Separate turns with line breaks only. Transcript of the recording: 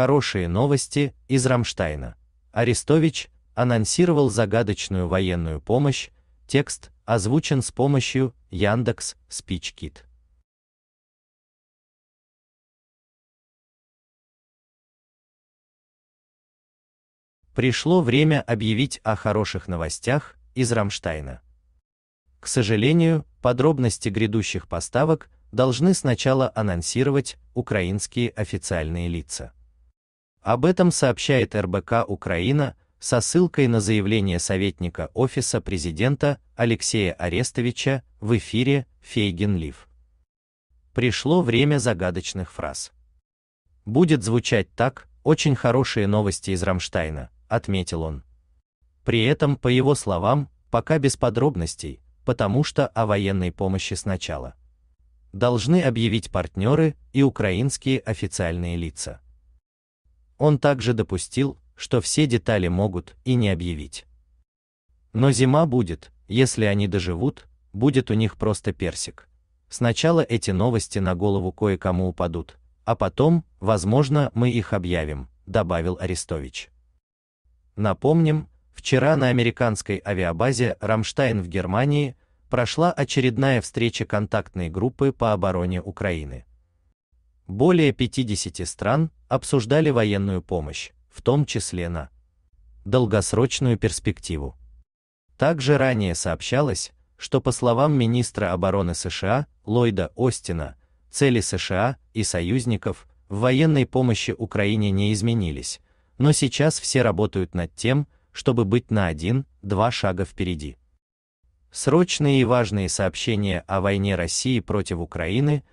Хорошие новости из Рамштайна. Арестович анонсировал загадочную военную помощь. Текст озвучен с помощью Яндекс
Спичкит. Пришло время объявить о хороших
новостях из Рамштайна. К сожалению, подробности грядущих поставок должны сначала анонсировать украинские официальные лица. Об этом сообщает РБК Украина со ссылкой на заявление советника Офиса президента Алексея Арестовича в эфире Фейгин Лив. Пришло время загадочных фраз. Будет звучать так, очень хорошие новости из Рамштайна, отметил он. При этом, по его словам, пока без подробностей, потому что о военной помощи сначала. Должны объявить партнеры и украинские официальные лица. Он также допустил, что все детали могут и не объявить. Но зима будет, если они доживут, будет у них просто персик. Сначала эти новости на голову кое-кому упадут, а потом, возможно, мы их объявим, добавил Арестович. Напомним, вчера на американской авиабазе Рамштайн в Германии прошла очередная встреча контактной группы по обороне Украины более 50 стран обсуждали военную помощь, в том числе на долгосрочную перспективу. Также ранее сообщалось, что по словам министра обороны США Ллойда Остина, цели США и союзников в военной помощи Украине не изменились, но сейчас все работают над тем, чтобы быть на один-два шага впереди. Срочные и важные сообщения о войне России против Украины –